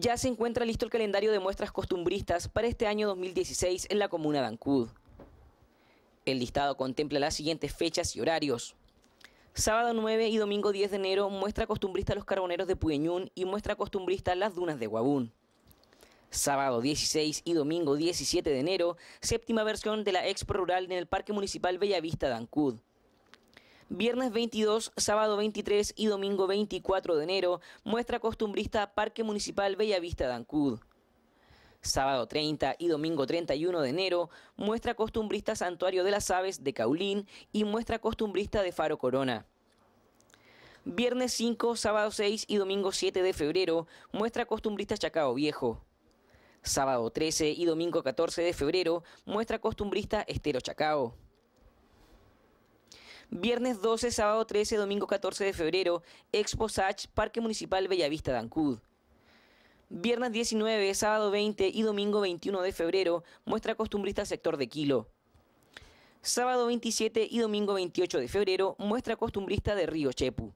ya se encuentra listo el calendario de muestras costumbristas para este año 2016 en la comuna de Ancud. El listado contempla las siguientes fechas y horarios. Sábado 9 y domingo 10 de enero, muestra costumbrista Los Carboneros de Puyeñún y muestra costumbrista Las Dunas de Guabún. Sábado 16 y domingo 17 de enero, séptima versión de la Expo Rural en el Parque Municipal Bellavista de Ancud. Viernes 22, sábado 23 y domingo 24 de enero, muestra costumbrista Parque Municipal Bellavista de Ancud. Sábado 30 y domingo 31 de enero, muestra costumbrista Santuario de las Aves de Caulín y muestra costumbrista de Faro Corona. Viernes 5, sábado 6 y domingo 7 de febrero, muestra costumbrista Chacao Viejo. Sábado 13 y domingo 14 de febrero, muestra costumbrista Estero Chacao. Viernes 12, sábado 13, domingo 14 de febrero, Expo Sach, Parque Municipal Bellavista Dancud. Viernes 19, sábado 20 y domingo 21 de febrero, muestra costumbrista sector de Kilo. Sábado 27 y domingo 28 de febrero, muestra costumbrista de Río Chepu.